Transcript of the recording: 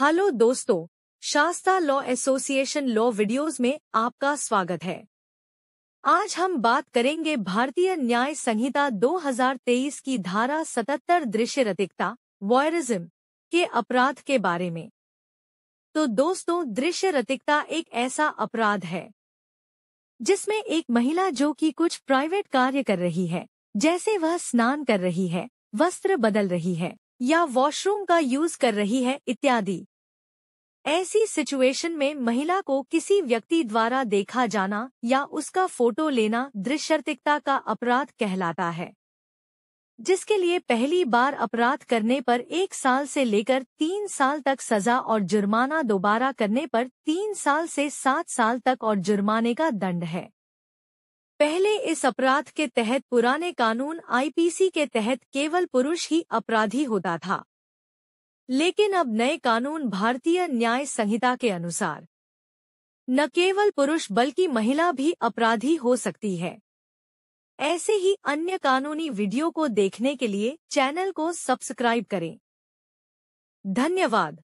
hello दोस्तों Shasta law association law videos में आपका स्वागत है आज हम बात करेंगे भारतीय न्याय संहिता 2023 की धारा 77 दृश्य रतिकता वॉयरिज्म के अपराध के बारे में तो दोस्तों दृश्य रतिकता एक ऐसा अपराध है जिसमें एक महिला जो कि कुछ प्राइवेट कार्य कर रही है जैसे वह स्नान कर रही है वस्त्र बदल रही है या वॉशरूम का यूज कर रही है इत्यादि ऐसी सिचुएशन में महिला को किसी व्यक्ति द्वारा देखा जाना या उसका फोटो लेना दृश्यतिकता का अपराध कहलाता है जिसके लिए पहली बार अपराध करने पर एक साल से लेकर तीन साल तक सजा और जुर्माना दोबारा करने पर तीन साल से सात साल तक और जुर्माने का दंड है पहले इस अपराध के तहत पुराने कानून आईपीसी के तहत केवल पुरुष ही अपराधी होता था लेकिन अब नए कानून भारतीय न्याय संहिता के अनुसार न केवल पुरुष बल्कि महिला भी अपराधी हो सकती है ऐसे ही अन्य कानूनी वीडियो को देखने के लिए चैनल को सब्सक्राइब करें धन्यवाद